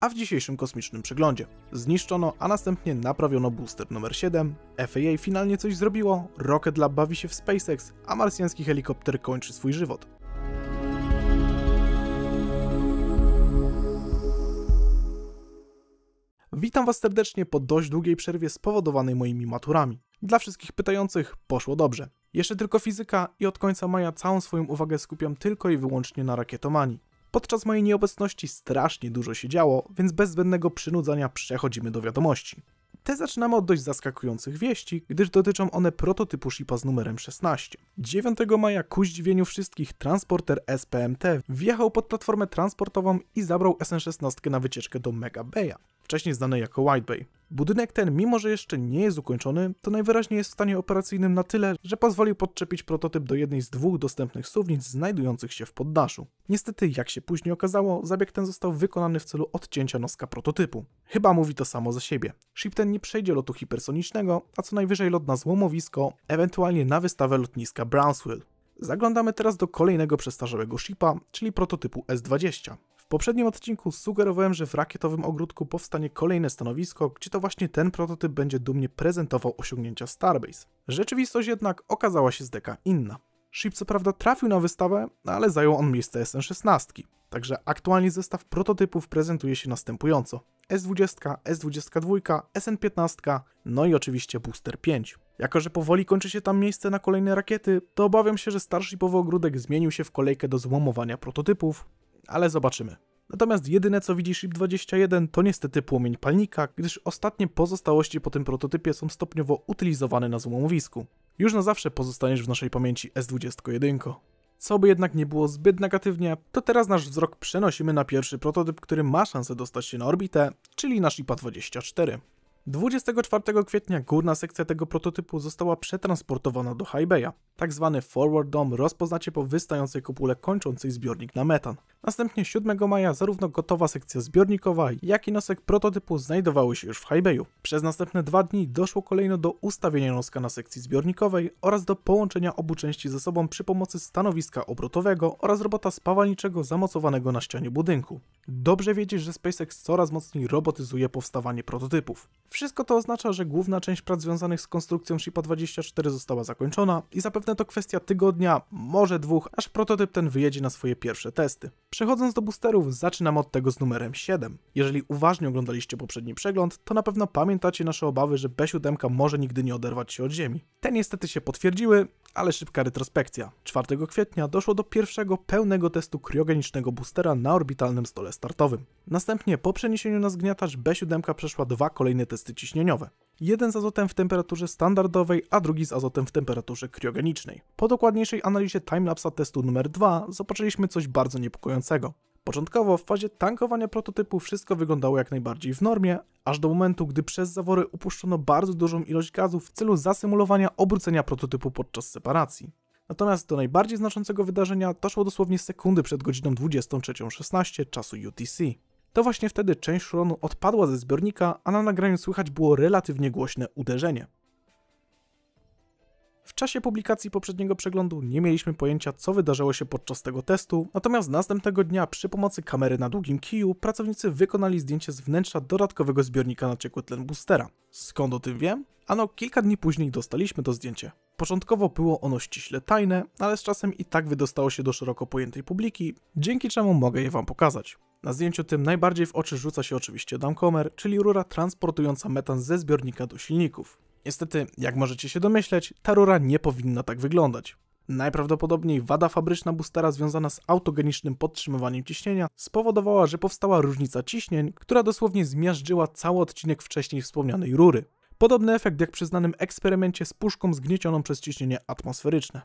a w dzisiejszym kosmicznym przeglądzie. Zniszczono, a następnie naprawiono booster numer 7, FAA finalnie coś zrobiło, Rocket Lab bawi się w SpaceX, a marsjański helikopter kończy swój żywot. Witam Was serdecznie po dość długiej przerwie spowodowanej moimi maturami. Dla wszystkich pytających poszło dobrze. Jeszcze tylko fizyka i od końca maja całą swoją uwagę skupiam tylko i wyłącznie na rakietomanii. Podczas mojej nieobecności strasznie dużo się działo, więc bez zbędnego przynudzania przechodzimy do wiadomości. Te zaczynamy od dość zaskakujących wieści, gdyż dotyczą one prototypu shipa z numerem 16. 9 maja ku zdziwieniu wszystkich transporter SPMT wjechał pod platformę transportową i zabrał SN16 na wycieczkę do Mega Bay'a, wcześniej znanej jako White Bay. Budynek ten, mimo że jeszcze nie jest ukończony, to najwyraźniej jest w stanie operacyjnym na tyle, że pozwolił podczepić prototyp do jednej z dwóch dostępnych suwnic znajdujących się w poddaszu. Niestety, jak się później okazało, zabieg ten został wykonany w celu odcięcia noska prototypu. Chyba mówi to samo za siebie. Ship ten nie przejdzie lotu hipersonicznego, a co najwyżej lot na złomowisko, ewentualnie na wystawę lotniska Brownsville. Zaglądamy teraz do kolejnego przestarzałego shipa, czyli prototypu S-20 poprzednim odcinku sugerowałem, że w rakietowym ogródku powstanie kolejne stanowisko, gdzie to właśnie ten prototyp będzie dumnie prezentował osiągnięcia Starbase. Rzeczywistość jednak okazała się z deka inna. Ship co prawda trafił na wystawę, ale zajął on miejsce SN16. Także aktualnie zestaw prototypów prezentuje się następująco. S20, S22, SN15, no i oczywiście Booster 5. Jako, że powoli kończy się tam miejsce na kolejne rakiety, to obawiam się, że starszypowy ogródek zmienił się w kolejkę do złomowania prototypów, ale zobaczymy. Natomiast jedyne co widzi SHIP-21 to niestety płomień palnika, gdyż ostatnie pozostałości po tym prototypie są stopniowo utylizowane na złomowisku. Już na zawsze pozostaniesz w naszej pamięci S-21. Co by jednak nie było zbyt negatywnie, to teraz nasz wzrok przenosimy na pierwszy prototyp, który ma szansę dostać się na orbitę, czyli nasz IPA-24. 24 kwietnia górna sekcja tego prototypu została przetransportowana do Hajbeja. Tak zwany forward dom rozpoznacie po wystającej kopule kończącej zbiornik na metan. Następnie 7 maja zarówno gotowa sekcja zbiornikowa, jak i nosek prototypu znajdowały się już w Hajbeju. Przez następne dwa dni doszło kolejno do ustawienia noska na sekcji zbiornikowej oraz do połączenia obu części ze sobą przy pomocy stanowiska obrotowego oraz robota spawalniczego zamocowanego na ścianie budynku. Dobrze wiedzieć, że SpaceX coraz mocniej robotyzuje powstawanie prototypów. Wszystko to oznacza, że główna część prac związanych z konstrukcją Shipa 24 została zakończona i zapewne to kwestia tygodnia, może dwóch, aż prototyp ten wyjedzie na swoje pierwsze testy. Przechodząc do boosterów, zaczynam od tego z numerem 7. Jeżeli uważnie oglądaliście poprzedni przegląd, to na pewno pamiętacie nasze obawy, że B7 może nigdy nie oderwać się od ziemi. Te niestety się potwierdziły, ale szybka retrospekcja. 4 kwietnia doszło do pierwszego pełnego testu kriogenicznego boostera na orbitalnym stole startowym. Następnie po przeniesieniu na zgniatacz B7 przeszła dwa kolejne testy ciśnieniowe. Jeden z azotem w temperaturze standardowej, a drugi z azotem w temperaturze kriogenicznej. Po dokładniejszej analizie timelapsa testu numer 2 zobaczyliśmy coś bardzo niepokojącego. Początkowo w fazie tankowania prototypu wszystko wyglądało jak najbardziej w normie, aż do momentu, gdy przez zawory upuszczono bardzo dużą ilość gazu w celu zasymulowania obrócenia prototypu podczas separacji. Natomiast do najbardziej znaczącego wydarzenia doszło dosłownie sekundy przed godziną 23.16 czasu UTC. To właśnie wtedy część szronu odpadła ze zbiornika, a na nagraniu słychać było relatywnie głośne uderzenie czasie publikacji poprzedniego przeglądu nie mieliśmy pojęcia, co wydarzyło się podczas tego testu, natomiast następnego dnia przy pomocy kamery na długim kiju pracownicy wykonali zdjęcie z wnętrza dodatkowego zbiornika na ciekły tlen boostera. Skąd o tym wiem? Ano, kilka dni później dostaliśmy to zdjęcie. Początkowo było ono ściśle tajne, ale z czasem i tak wydostało się do szeroko pojętej publiki, dzięki czemu mogę je wam pokazać. Na zdjęciu tym najbardziej w oczy rzuca się oczywiście damkomer, czyli rura transportująca metan ze zbiornika do silników. Niestety, jak możecie się domyśleć, ta rura nie powinna tak wyglądać. Najprawdopodobniej wada fabryczna boostera związana z autogenicznym podtrzymywaniem ciśnienia spowodowała, że powstała różnica ciśnień, która dosłownie zmiażdżyła cały odcinek wcześniej wspomnianej rury. Podobny efekt jak przy znanym eksperymencie z puszką zgniecioną przez ciśnienie atmosferyczne.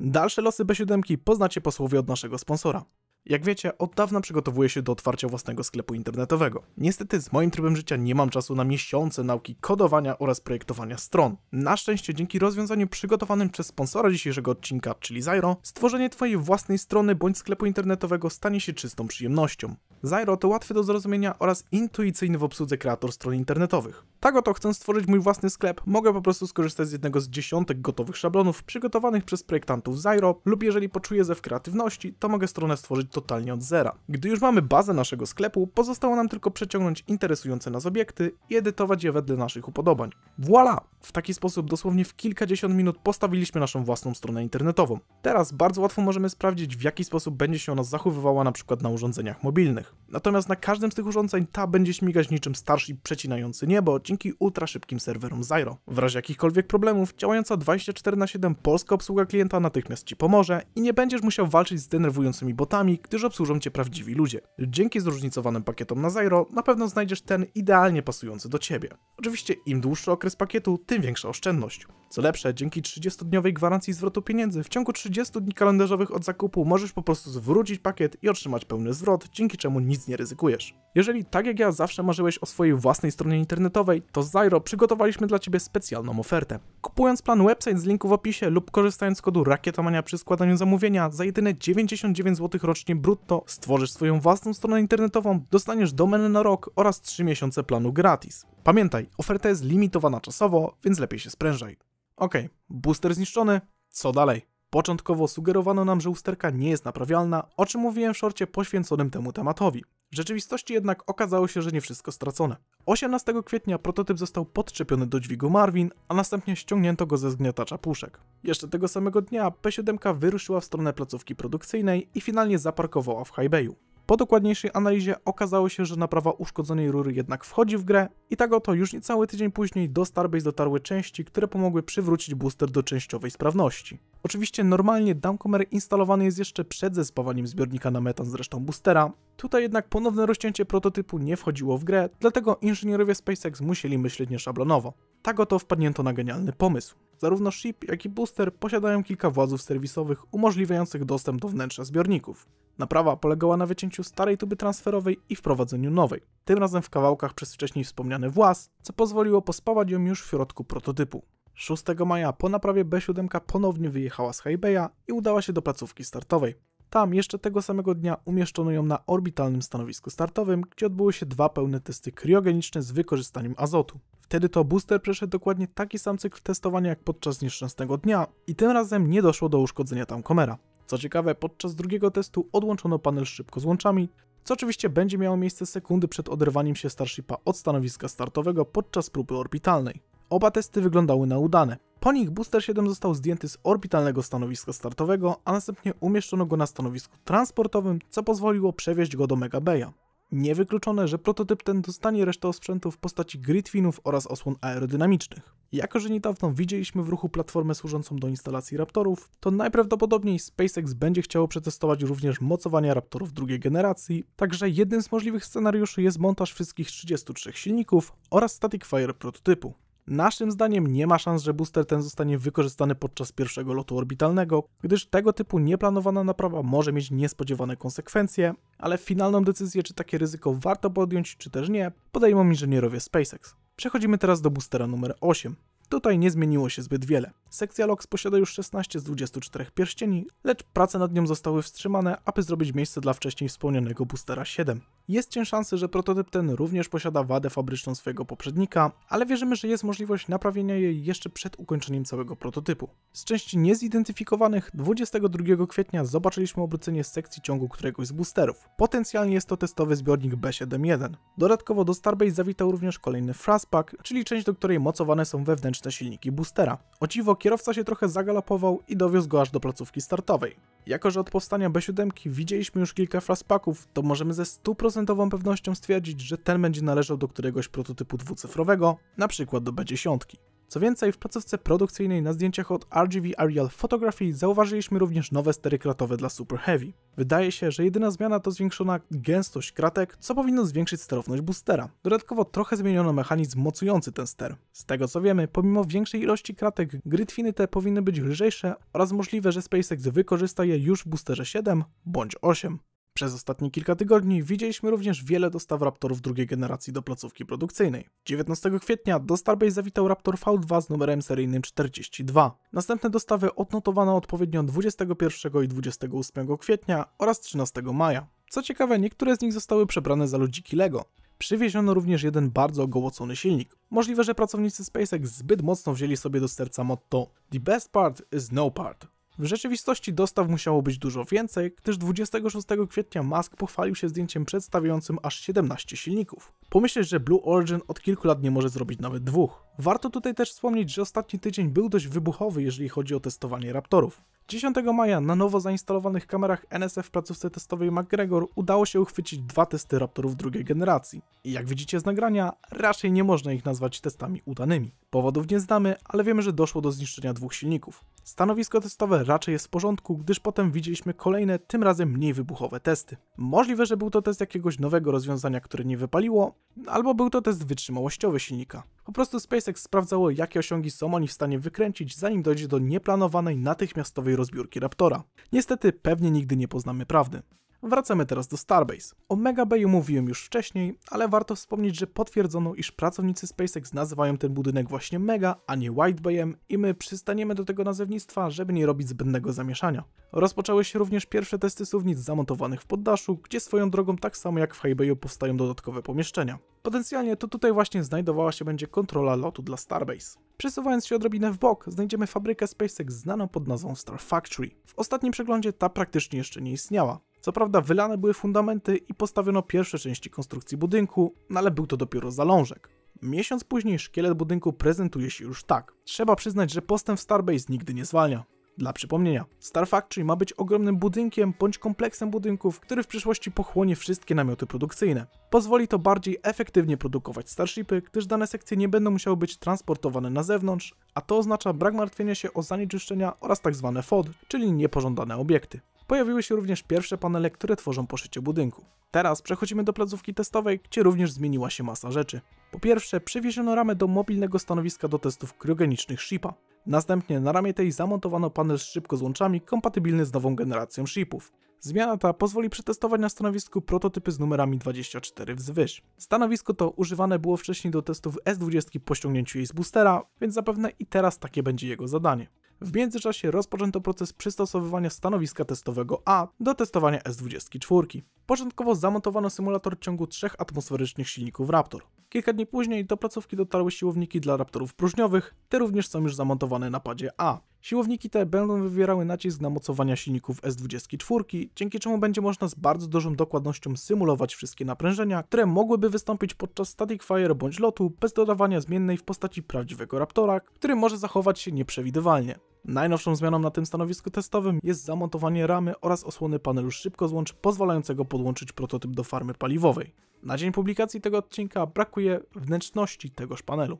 Dalsze losy B7 poznacie po słowie od naszego sponsora. Jak wiecie, od dawna przygotowuję się do otwarcia własnego sklepu internetowego. Niestety z moim trybem życia nie mam czasu na miesiące nauki kodowania oraz projektowania stron. Na szczęście dzięki rozwiązaniu przygotowanym przez sponsora dzisiejszego odcinka, czyli Zyro, stworzenie twojej własnej strony bądź sklepu internetowego stanie się czystą przyjemnością. Zyro to łatwy do zrozumienia oraz intuicyjny w obsłudze kreator stron internetowych. Tak oto chcę stworzyć mój własny sklep, mogę po prostu skorzystać z jednego z dziesiątek gotowych szablonów przygotowanych przez projektantów Zyro lub jeżeli poczuję zew kreatywności, to mogę stronę stworzyć totalnie od zera. Gdy już mamy bazę naszego sklepu, pozostało nam tylko przeciągnąć interesujące nas obiekty i edytować je wedle naszych upodobań. Voila! W taki sposób dosłownie w kilkadziesiąt minut postawiliśmy naszą własną stronę internetową. Teraz bardzo łatwo możemy sprawdzić w jaki sposób będzie się ona zachowywała na przykład na urządzeniach mobilnych. Natomiast na każdym z tych urządzeń ta będzie śmigać niczym starszy przecinający niebo, dzięki ultra szybkim serwerom Zyro. W razie jakichkolwiek problemów działająca 24 na 7 polska obsługa klienta natychmiast Ci pomoże i nie będziesz musiał walczyć z denerwującymi botami, gdyż obsłużą Cię prawdziwi ludzie. Dzięki zróżnicowanym pakietom na Zyro na pewno znajdziesz ten idealnie pasujący do Ciebie. Oczywiście im dłuższy okres pakietu, tym większa oszczędność. Co lepsze, dzięki 30-dniowej gwarancji zwrotu pieniędzy w ciągu 30 dni kalendarzowych od zakupu możesz po prostu zwrócić pakiet i otrzymać pełny zwrot, dzięki czemu nic nie ryzykujesz. Jeżeli tak jak ja zawsze marzyłeś o swojej własnej stronie internetowej, to z Zyro przygotowaliśmy dla Ciebie specjalną ofertę. Kupując plan website z linku w opisie lub korzystając z kodu Rakietomania przy składaniu zamówienia za jedyne 99 zł rocznie brutto stworzysz swoją własną stronę internetową, dostaniesz domenę na rok oraz 3 miesiące planu gratis. Pamiętaj, oferta jest limitowana czasowo, więc lepiej się sprężaj. Ok, booster zniszczony, co dalej? Początkowo sugerowano nam, że usterka nie jest naprawialna, o czym mówiłem w szorcie poświęconym temu tematowi. W rzeczywistości jednak okazało się, że nie wszystko stracone. 18 kwietnia prototyp został podczepiony do dźwigu Marvin, a następnie ściągnięto go ze zgniatacza puszek. Jeszcze tego samego dnia P7 wyruszyła w stronę placówki produkcyjnej i finalnie zaparkowała w Highbayu. Po dokładniejszej analizie okazało się, że naprawa uszkodzonej rury jednak wchodzi w grę i tak oto już niecały tydzień później do Starbase dotarły części, które pomogły przywrócić booster do częściowej sprawności. Oczywiście normalnie Downcomer instalowany jest jeszcze przed zespawaniem zbiornika na metan z resztą boostera, tutaj jednak ponowne rozcięcie prototypu nie wchodziło w grę, dlatego inżynierowie SpaceX musieli myśleć nieszablonowo. Tak oto wpadnięto na genialny pomysł. Zarówno Ship, jak i Booster posiadają kilka władzów serwisowych umożliwiających dostęp do wnętrza zbiorników. Naprawa polegała na wycięciu starej tuby transferowej i wprowadzeniu nowej, tym razem w kawałkach przez wcześniej wspomniany włas, co pozwoliło pospawać ją już w środku prototypu. 6 maja po naprawie B7 ponownie wyjechała z Hajbeja i udała się do placówki startowej. Tam jeszcze tego samego dnia umieszczono ją na orbitalnym stanowisku startowym, gdzie odbyły się dwa pełne testy kriogeniczne z wykorzystaniem azotu. Wtedy to booster przeszedł dokładnie taki sam cykl testowania jak podczas nieszczęsnego dnia i tym razem nie doszło do uszkodzenia tam komera. Co ciekawe, podczas drugiego testu odłączono panel szybko z łączami, co oczywiście będzie miało miejsce sekundy przed oderwaniem się Starshipa od stanowiska startowego podczas próby orbitalnej. Oba testy wyglądały na udane. Po nich Booster 7 został zdjęty z orbitalnego stanowiska startowego, a następnie umieszczono go na stanowisku transportowym, co pozwoliło przewieźć go do Mega Bay'a. Niewykluczone, że prototyp ten dostanie resztę osprzętu w postaci gridwinów oraz osłon aerodynamicznych. Jako, że niedawno widzieliśmy w ruchu platformę służącą do instalacji Raptorów, to najprawdopodobniej SpaceX będzie chciało przetestować również mocowania Raptorów drugiej generacji, także jednym z możliwych scenariuszy jest montaż wszystkich 33 silników oraz static fire prototypu. Naszym zdaniem nie ma szans, że booster ten zostanie wykorzystany podczas pierwszego lotu orbitalnego, gdyż tego typu nieplanowana naprawa może mieć niespodziewane konsekwencje, ale finalną decyzję, czy takie ryzyko warto podjąć, czy też nie, podejmą inżynierowie SpaceX. Przechodzimy teraz do boostera numer 8. Tutaj nie zmieniło się zbyt wiele. Sekcja LOX posiada już 16 z 24 pierścieni, lecz prace nad nią zostały wstrzymane, aby zrobić miejsce dla wcześniej wspomnianego boostera 7. Jest szansy, że prototyp ten również posiada wadę fabryczną swojego poprzednika, ale wierzymy, że jest możliwość naprawienia jej jeszcze przed ukończeniem całego prototypu. Z części niezidentyfikowanych 22 kwietnia zobaczyliśmy obrócenie sekcji ciągu któregoś z boosterów. Potencjalnie jest to testowy zbiornik B7-1. Dodatkowo do Starbase zawitał również kolejny Fraspak, czyli część, do której mocowane są wewnętrzne silniki boostera. O dziwo, kierowca się trochę zagalopował i dowiózł go aż do placówki startowej. Jako, że od powstania B7 widzieliśmy już kilka flashpacków, to możemy ze stuprocentową pewnością stwierdzić, że ten będzie należał do któregoś prototypu dwucyfrowego, na przykład do B10. Co więcej, w placówce produkcyjnej na zdjęciach od RGV Aerial Photography zauważyliśmy również nowe stery kratowe dla Super Heavy. Wydaje się, że jedyna zmiana to zwiększona gęstość kratek, co powinno zwiększyć sterowność boostera. Dodatkowo trochę zmieniono mechanizm mocujący ten ster. Z tego co wiemy, pomimo większej ilości kratek, grytwiny te powinny być lżejsze oraz możliwe, że SpaceX wykorzysta je już w boosterze 7 bądź 8. Przez ostatnie kilka tygodni widzieliśmy również wiele dostaw Raptorów drugiej generacji do placówki produkcyjnej. 19 kwietnia do Starbase zawitał Raptor V2 z numerem seryjnym 42. Następne dostawy odnotowano odpowiednio 21 i 28 kwietnia oraz 13 maja. Co ciekawe, niektóre z nich zostały przebrane za ludziki Lego. Przywieziono również jeden bardzo ogołocony silnik. Możliwe, że pracownicy SpaceX zbyt mocno wzięli sobie do serca motto The best part is no part, w rzeczywistości dostaw musiało być dużo więcej, gdyż 26 kwietnia Musk pochwalił się zdjęciem przedstawiającym aż 17 silników. Pomyśleć, że Blue Origin od kilku lat nie może zrobić nawet dwóch. Warto tutaj też wspomnieć, że ostatni tydzień był dość wybuchowy, jeżeli chodzi o testowanie Raptorów. 10 maja na nowo zainstalowanych kamerach NSF w placówce testowej McGregor udało się uchwycić dwa testy Raptorów drugiej generacji. I jak widzicie z nagrania, raczej nie można ich nazwać testami udanymi. Powodów nie znamy, ale wiemy, że doszło do zniszczenia dwóch silników. Stanowisko testowe raczej jest w porządku, gdyż potem widzieliśmy kolejne, tym razem mniej wybuchowe testy. Możliwe, że był to test jakiegoś nowego rozwiązania, które nie wypaliło, albo był to test wytrzymałościowy silnika. Po prostu SpaceX sprawdzało, jakie osiągi są oni w stanie wykręcić, zanim dojdzie do nieplanowanej, natychmiastowej rozbiórki Raptora. Niestety, pewnie nigdy nie poznamy prawdy. Wracamy teraz do Starbase. O Mega Bayu mówiłem już wcześniej, ale warto wspomnieć, że potwierdzono, iż pracownicy SpaceX nazywają ten budynek właśnie Mega, a nie White Bayem i my przystaniemy do tego nazewnictwa, żeby nie robić zbędnego zamieszania. Rozpoczęły się również pierwsze testy suwnic zamontowanych w poddaszu, gdzie swoją drogą tak samo jak w High Bayu powstają dodatkowe pomieszczenia. Potencjalnie to tutaj właśnie znajdowała się będzie kontrola lotu dla Starbase. Przesuwając się odrobinę w bok, znajdziemy fabrykę SpaceX znaną pod nazwą Star Factory. W ostatnim przeglądzie ta praktycznie jeszcze nie istniała. Co prawda wylane były fundamenty i postawiono pierwsze części konstrukcji budynku, no ale był to dopiero zalążek. Miesiąc później szkielet budynku prezentuje się już tak. Trzeba przyznać, że postęp w Starbase nigdy nie zwalnia. Dla przypomnienia, Star Factory ma być ogromnym budynkiem bądź kompleksem budynków, który w przyszłości pochłonie wszystkie namioty produkcyjne. Pozwoli to bardziej efektywnie produkować Starshipy, gdyż dane sekcje nie będą musiały być transportowane na zewnątrz, a to oznacza brak martwienia się o zanieczyszczenia oraz tzw. Tak FOD, czyli niepożądane obiekty. Pojawiły się również pierwsze panele, które tworzą poszycie budynku. Teraz przechodzimy do placówki testowej, gdzie również zmieniła się masa rzeczy. Po pierwsze, przywieziono ramę do mobilnego stanowiska do testów kryogenicznych shipa. Następnie na ramie tej zamontowano panel z szybkozłączami kompatybilny z nową generacją shipów. Zmiana ta pozwoli przetestować na stanowisku prototypy z numerami 24 wzwyż. Stanowisko to używane było wcześniej do testów S20 po ściągnięciu jej z boostera, więc zapewne i teraz takie będzie jego zadanie. W międzyczasie rozpoczęto proces przystosowywania stanowiska testowego A do testowania S24. Początkowo zamontowano symulator w ciągu trzech atmosferycznych silników Raptor. Kilka dni później do placówki dotarły siłowniki dla raptorów próżniowych, te również są już zamontowane na padzie A. Siłowniki te będą wywierały nacisk na mocowania silników S24, dzięki czemu będzie można z bardzo dużą dokładnością symulować wszystkie naprężenia, które mogłyby wystąpić podczas static fire bądź lotu, bez dodawania zmiennej w postaci prawdziwego raptora, który może zachować się nieprzewidywalnie. Najnowszą zmianą na tym stanowisku testowym jest zamontowanie ramy oraz osłony panelu szybkozłącz pozwalającego podłączyć prototyp do farmy paliwowej. Na dzień publikacji tego odcinka brakuje wnętrzności tegoż panelu.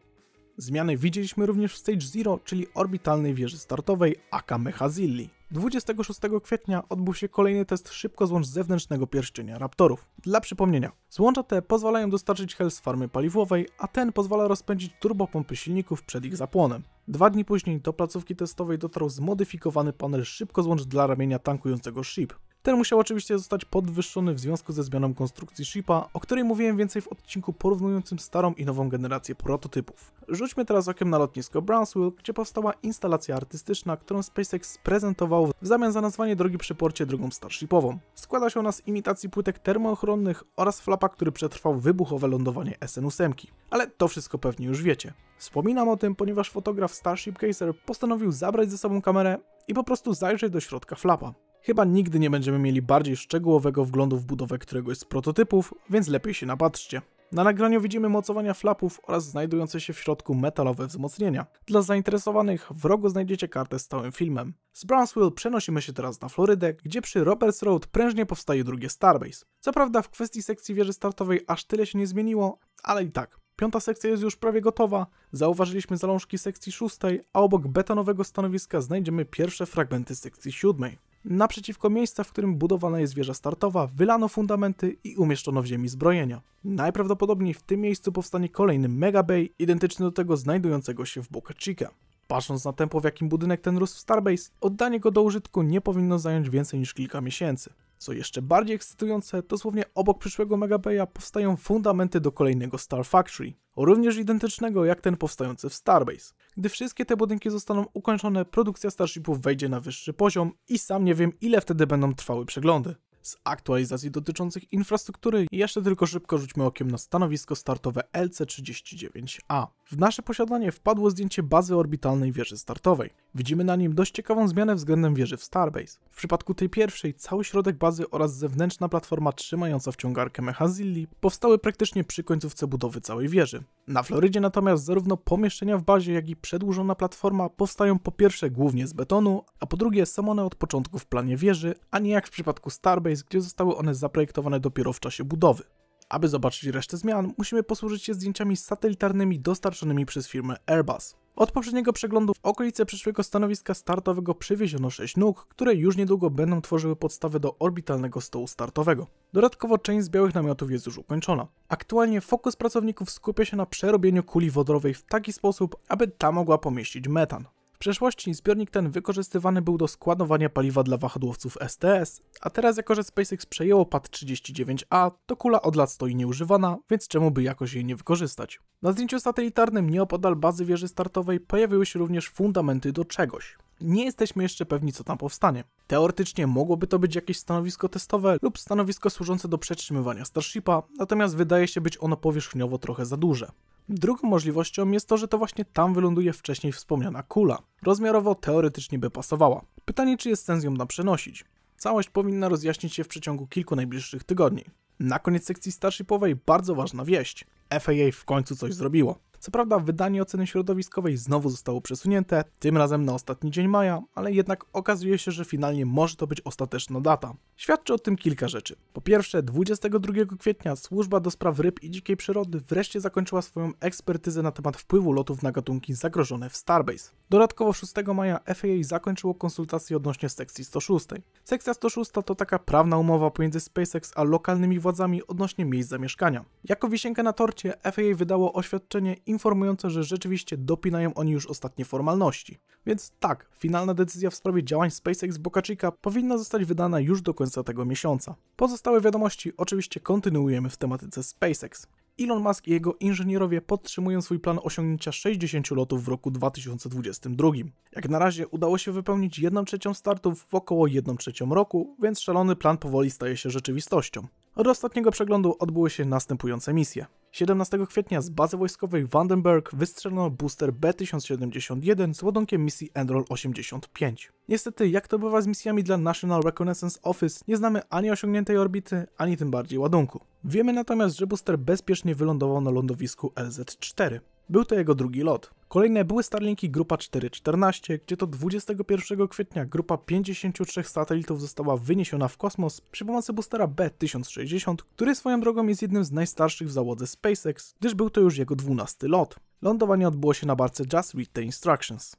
Zmiany widzieliśmy również w Stage Zero, czyli orbitalnej wieży startowej AK Mechazilli. 26 kwietnia odbył się kolejny test szybko złącz zewnętrznego pierścienia Raptorów. Dla przypomnienia, złącza te pozwalają dostarczyć hel z farmy paliwowej, a ten pozwala rozpędzić turbopompy silników przed ich zapłonem. Dwa dni później do placówki testowej dotarł zmodyfikowany panel szybko złącz dla ramienia tankującego SHIP. Ten musiał oczywiście zostać podwyższony w związku ze zmianą konstrukcji shipa, o której mówiłem więcej w odcinku porównującym starą i nową generację prototypów. Rzućmy teraz okiem na lotnisko Brownsville, gdzie powstała instalacja artystyczna, którą SpaceX prezentował w zamian za nazwanie drogi przy porcie drogą Starshipową. Składa się ona z imitacji płytek termoochronnych oraz flapa, który przetrwał wybuchowe lądowanie SN-8. Ale to wszystko pewnie już wiecie. Wspominam o tym, ponieważ fotograf Starship Kaiser postanowił zabrać ze sobą kamerę i po prostu zajrzeć do środka flapa. Chyba nigdy nie będziemy mieli bardziej szczegółowego wglądu w budowę któregoś z prototypów, więc lepiej się napatrzcie. Na nagraniu widzimy mocowania flapów oraz znajdujące się w środku metalowe wzmocnienia. Dla zainteresowanych w rogu znajdziecie kartę z całym filmem. Z Brownsville przenosimy się teraz na Florydę, gdzie przy Roberts Road prężnie powstaje drugie Starbase. Co prawda w kwestii sekcji wieży startowej aż tyle się nie zmieniło, ale i tak. Piąta sekcja jest już prawie gotowa, zauważyliśmy zalążki sekcji szóstej, a obok betonowego stanowiska znajdziemy pierwsze fragmenty sekcji siódmej naprzeciwko miejsca, w którym budowana jest wieża startowa, wylano fundamenty i umieszczono w ziemi zbrojenia. Najprawdopodobniej w tym miejscu powstanie kolejny Mega Bay, identyczny do tego znajdującego się w Boca Chica. Patrząc na tempo, w jakim budynek ten rósł w Starbase, oddanie go do użytku nie powinno zająć więcej niż kilka miesięcy. Co jeszcze bardziej ekscytujące, dosłownie obok przyszłego Mega beja powstają fundamenty do kolejnego Star Factory, również identycznego jak ten powstający w Starbase. Gdy wszystkie te budynki zostaną ukończone, produkcja Starshipów wejdzie na wyższy poziom i sam nie wiem ile wtedy będą trwały przeglądy z aktualizacji dotyczących infrastruktury. I jeszcze tylko szybko rzućmy okiem na stanowisko startowe LC-39A. W nasze posiadanie wpadło zdjęcie bazy orbitalnej wieży startowej. Widzimy na nim dość ciekawą zmianę względem wieży w Starbase. W przypadku tej pierwszej cały środek bazy oraz zewnętrzna platforma trzymająca wciągarkę Mechazilli powstały praktycznie przy końcówce budowy całej wieży. Na Florydzie natomiast zarówno pomieszczenia w bazie, jak i przedłużona platforma powstają po pierwsze głównie z betonu, a po drugie są one od początku w planie wieży, a nie jak w przypadku Starbase miejsc, gdzie zostały one zaprojektowane dopiero w czasie budowy. Aby zobaczyć resztę zmian, musimy posłużyć się zdjęciami satelitarnymi dostarczonymi przez firmę Airbus. Od poprzedniego przeglądu w okolice przyszłego stanowiska startowego przywieziono 6 nóg, które już niedługo będą tworzyły podstawę do orbitalnego stołu startowego. Dodatkowo część z białych namiotów jest już ukończona. Aktualnie fokus pracowników skupia się na przerobieniu kuli wodorowej w taki sposób, aby ta mogła pomieścić metan. W przeszłości zbiornik ten wykorzystywany był do składowania paliwa dla wahadłowców STS, a teraz jako że SpaceX przejęło pad 39A, to kula od lat stoi nieużywana, więc czemu by jakoś jej nie wykorzystać? Na zdjęciu satelitarnym nieopodal bazy wieży startowej pojawiły się również fundamenty do czegoś. Nie jesteśmy jeszcze pewni, co tam powstanie. Teoretycznie mogłoby to być jakieś stanowisko testowe lub stanowisko służące do przetrzymywania Starshipa, natomiast wydaje się być ono powierzchniowo trochę za duże. Drugą możliwością jest to, że to właśnie tam wyląduje wcześniej wspomniana kula. Rozmiarowo teoretycznie by pasowała. Pytanie, czy jest sens ją nam przenosić. Całość powinna rozjaśnić się w przeciągu kilku najbliższych tygodni. Na koniec sekcji starship bardzo ważna wieść. FAA w końcu coś zrobiło. Co prawda wydanie oceny środowiskowej znowu zostało przesunięte, tym razem na ostatni dzień maja, ale jednak okazuje się, że finalnie może to być ostateczna data. Świadczy o tym kilka rzeczy. Po pierwsze, 22 kwietnia Służba do Spraw Ryb i Dzikiej Przyrody wreszcie zakończyła swoją ekspertyzę na temat wpływu lotów na gatunki zagrożone w Starbase. Dodatkowo 6 maja FAA zakończyło konsultacje odnośnie sekcji 106. Sekcja 106 to taka prawna umowa pomiędzy SpaceX a lokalnymi władzami odnośnie miejsc zamieszkania. Jako wisienkę na torcie FAA wydało oświadczenie informujące, że rzeczywiście dopinają oni już ostatnie formalności. Więc tak, finalna decyzja w sprawie działań SpaceX Bocachica powinna zostać wydana już do końca tego miesiąca. Pozostałe wiadomości oczywiście kontynuujemy w tematyce SpaceX. Elon Musk i jego inżynierowie podtrzymują swój plan osiągnięcia 60 lotów w roku 2022. Jak na razie udało się wypełnić 1 trzecią startów w około 1 trzecią roku, więc szalony plan powoli staje się rzeczywistością. Od ostatniego przeglądu odbyły się następujące misje. 17 kwietnia z bazy wojskowej Vandenberg wystrzelono booster B-1071 z ładunkiem misji Enroll 85. Niestety, jak to bywa z misjami dla National Reconnaissance Office, nie znamy ani osiągniętej orbity, ani tym bardziej ładunku. Wiemy natomiast, że booster bezpiecznie wylądował na lądowisku LZ-4. Był to jego drugi lot. Kolejne były Starlinki Grupa 414, gdzie to 21 kwietnia grupa 53 satelitów została wyniesiona w kosmos przy pomocy boostera B-1060, który swoją drogą jest jednym z najstarszych w załodze SpaceX, gdyż był to już jego 12 lot. Lądowanie odbyło się na barce Just Read the Instructions.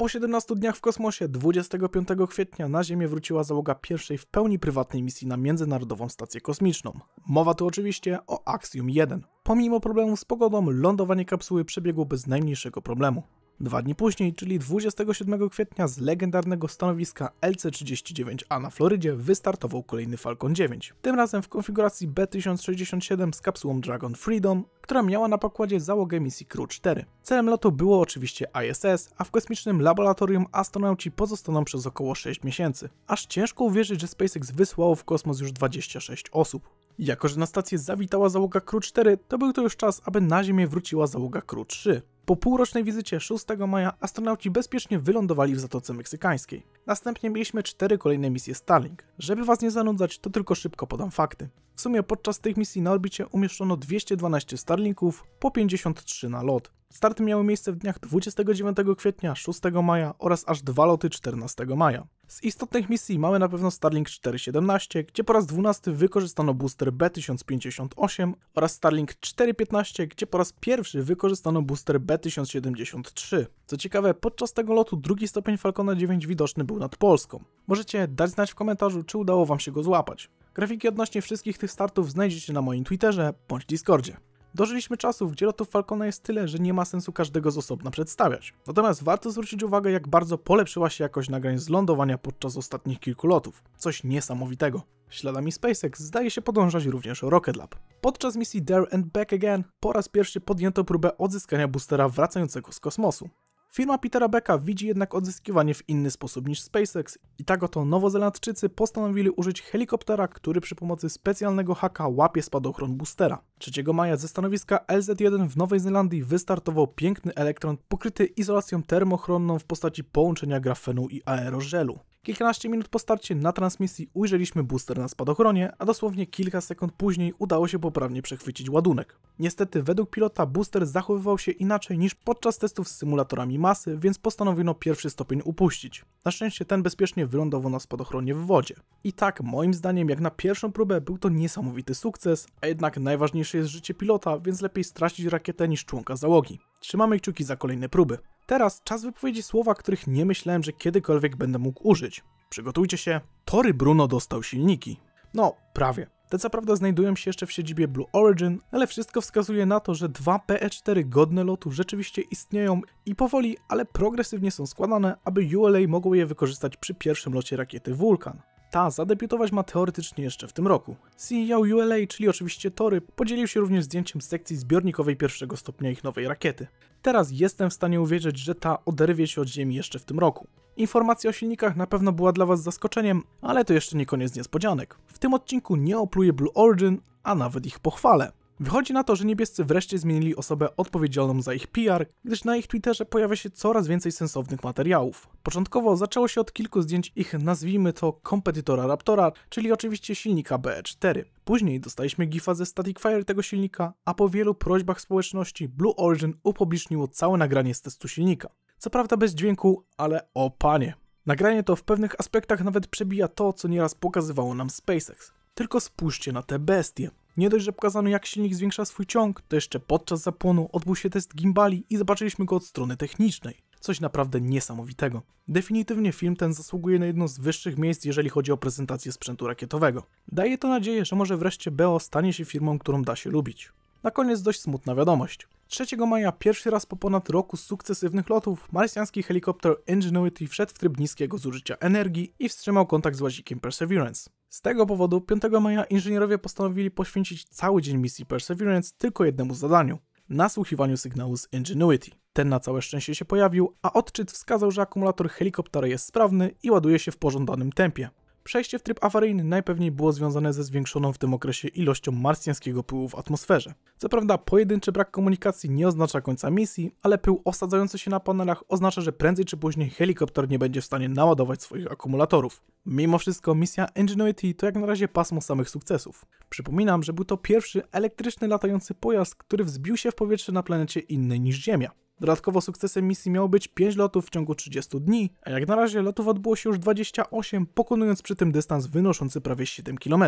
Po 17 dniach w kosmosie 25 kwietnia na Ziemię wróciła załoga pierwszej w pełni prywatnej misji na Międzynarodową Stację Kosmiczną. Mowa tu oczywiście o Axiom 1. Pomimo problemów z pogodą, lądowanie kapsuły przebiegło bez najmniejszego problemu. Dwa dni później, czyli 27 kwietnia z legendarnego stanowiska LC-39A na Florydzie wystartował kolejny Falcon 9. Tym razem w konfiguracji B-1067 z kapsułą Dragon Freedom, która miała na pokładzie załogę misji Crew 4. Celem lotu było oczywiście ISS, a w kosmicznym laboratorium astronauci pozostaną przez około 6 miesięcy. Aż ciężko uwierzyć, że SpaceX wysłało w kosmos już 26 osób. Jako, że na stację zawitała załoga Crew 4, to był to już czas, aby na Ziemię wróciła załoga Crew 3. Po półrocznej wizycie 6 maja astronauci bezpiecznie wylądowali w Zatoce Meksykańskiej. Następnie mieliśmy cztery kolejne misje Starlink. Żeby was nie zanudzać, to tylko szybko podam fakty. W sumie podczas tych misji na orbicie umieszczono 212 Starlinków, po 53 na lot. Starty miały miejsce w dniach 29 kwietnia, 6 maja oraz aż dwa loty 14 maja. Z istotnych misji mamy na pewno Starlink 417, gdzie po raz 12 wykorzystano booster B1058 oraz Starlink 415, gdzie po raz pierwszy wykorzystano booster B1073. Co ciekawe, podczas tego lotu drugi stopień Falcona 9 widoczny był nad Polską. Możecie dać znać w komentarzu, czy udało wam się go złapać. Grafiki odnośnie wszystkich tych startów znajdziecie na moim Twitterze bądź Discordzie. Dożyliśmy czasów, gdzie lotów Falcona jest tyle, że nie ma sensu każdego z osobna przedstawiać. Natomiast warto zwrócić uwagę, jak bardzo polepszyła się jakość nagrań z lądowania podczas ostatnich kilku lotów. Coś niesamowitego. Śladami SpaceX zdaje się podążać również Rocket Lab. Podczas misji There and Back Again po raz pierwszy podjęto próbę odzyskania boostera wracającego z kosmosu. Firma Petera Becka widzi jednak odzyskiwanie w inny sposób niż SpaceX i tak oto nowozelandczycy postanowili użyć helikoptera, który przy pomocy specjalnego haka łapie spadochron boostera. 3 maja ze stanowiska LZ-1 w Nowej Zelandii wystartował piękny elektron pokryty izolacją termochronną w postaci połączenia grafenu i aerożelu. Kilkanaście minut po starcie na transmisji ujrzeliśmy booster na spadochronie, a dosłownie kilka sekund później udało się poprawnie przechwycić ładunek. Niestety, według pilota booster zachowywał się inaczej niż podczas testów z symulatorami masy, więc postanowiono pierwszy stopień upuścić. Na szczęście ten bezpiecznie wylądował na spadochronie w wodzie. I tak, moim zdaniem, jak na pierwszą próbę był to niesamowity sukces, a jednak najważniejsze jest życie pilota, więc lepiej stracić rakietę niż członka załogi. Trzymamy kciuki za kolejne próby. Teraz czas wypowiedzi słowa, których nie myślałem, że kiedykolwiek będę mógł użyć. Przygotujcie się, Tory Bruno dostał silniki. No, prawie. Te co prawda znajdują się jeszcze w siedzibie Blue Origin, ale wszystko wskazuje na to, że dwa PE4 godne lotu rzeczywiście istnieją i powoli, ale progresywnie są składane, aby ULA mogło je wykorzystać przy pierwszym locie rakiety Vulkan. Ta zadebiutować ma teoretycznie jeszcze w tym roku. CEO ULA, czyli oczywiście Tory, podzielił się również zdjęciem sekcji zbiornikowej pierwszego stopnia ich nowej rakiety. Teraz jestem w stanie uwierzyć, że ta oderwie się od Ziemi jeszcze w tym roku. Informacja o silnikach na pewno była dla Was zaskoczeniem, ale to jeszcze nie koniec niespodzianek. W tym odcinku nie opluję Blue Origin, a nawet ich pochwalę. Wychodzi na to, że niebiescy wreszcie zmienili osobę odpowiedzialną za ich PR, gdyż na ich Twitterze pojawia się coraz więcej sensownych materiałów. Początkowo zaczęło się od kilku zdjęć ich, nazwijmy to, kompetytora Raptora, czyli oczywiście silnika BE4. Później dostaliśmy gifa ze Static Fire tego silnika, a po wielu prośbach społeczności Blue Origin upubliczniło całe nagranie z testu silnika. Co prawda bez dźwięku, ale o panie. Nagranie to w pewnych aspektach nawet przebija to, co nieraz pokazywało nam SpaceX. Tylko spójrzcie na te bestie. Nie dość, że pokazano jak silnik zwiększa swój ciąg, to jeszcze podczas zapłonu odbył się test gimbali i zobaczyliśmy go od strony technicznej. Coś naprawdę niesamowitego. Definitywnie film ten zasługuje na jedno z wyższych miejsc, jeżeli chodzi o prezentację sprzętu rakietowego. Daje to nadzieję, że może wreszcie BO stanie się firmą, którą da się lubić. Na koniec dość smutna wiadomość. 3 maja, pierwszy raz po ponad roku sukcesywnych lotów, marsjański helikopter Ingenuity wszedł w tryb niskiego zużycia energii i wstrzymał kontakt z łazikiem Perseverance. Z tego powodu 5 maja inżynierowie postanowili poświęcić cały dzień misji Perseverance tylko jednemu zadaniu nasłuchiwaniu sygnału z Ingenuity. Ten na całe szczęście się pojawił, a odczyt wskazał, że akumulator helikoptera jest sprawny i ładuje się w pożądanym tempie. Przejście w tryb awaryjny najpewniej było związane ze zwiększoną w tym okresie ilością marsjańskiego pyłu w atmosferze. Co prawda pojedynczy brak komunikacji nie oznacza końca misji, ale pył osadzający się na panelach oznacza, że prędzej czy później helikopter nie będzie w stanie naładować swoich akumulatorów. Mimo wszystko misja Ingenuity to jak na razie pasmo samych sukcesów. Przypominam, że był to pierwszy elektryczny latający pojazd, który wzbił się w powietrze na planecie innej niż Ziemia. Dodatkowo sukcesem misji miało być 5 lotów w ciągu 30 dni, a jak na razie lotów odbyło się już 28, pokonując przy tym dystans wynoszący prawie 7 km.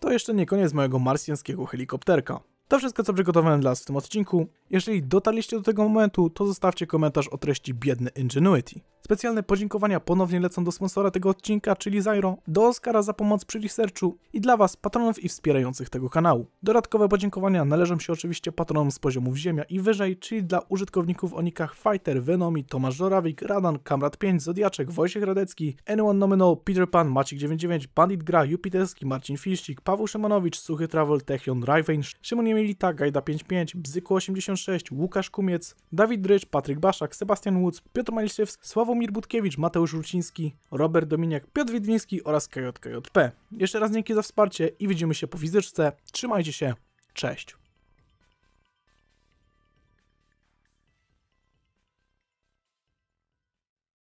To jeszcze nie koniec mojego marsjańskiego helikopterka. To wszystko, co przygotowałem dla Was w tym odcinku. Jeżeli dotarliście do tego momentu, to zostawcie komentarz o treści biedny Ingenuity. Specjalne podziękowania ponownie lecą do sponsora tego odcinka, czyli Zyro, do Oscara za pomoc przy researchu i dla Was, patronów i wspierających tego kanału. Dodatkowe podziękowania należą się oczywiście patronom z poziomów ziemia i wyżej, czyli dla użytkowników o nikach Fighter, Venomi, Tomasz Żorawik, Radan, Kamrat 5, Zodiaczek, Wojciech Radecki, Anyone Nominal, Peter Pan, Maciek99, Bandit Gra, Jupiterski, Marcin Fiszcik, Paweł Szymanowicz, Suchy Travel, Techion, Rajwensz, Szymon Dominik Milita, Gajda 55, Bzyku 86, Łukasz Kumiec, Dawid Drycz, Patryk Baszak, Sebastian Łódz, Piotr Maliszewski, Sławomir Budkiewicz, Mateusz Ruciński, Robert Dominiak, Piotr Widliński oraz KJKJP. Jeszcze raz dzięki za wsparcie i widzimy się po fizyczce. Trzymajcie się, cześć!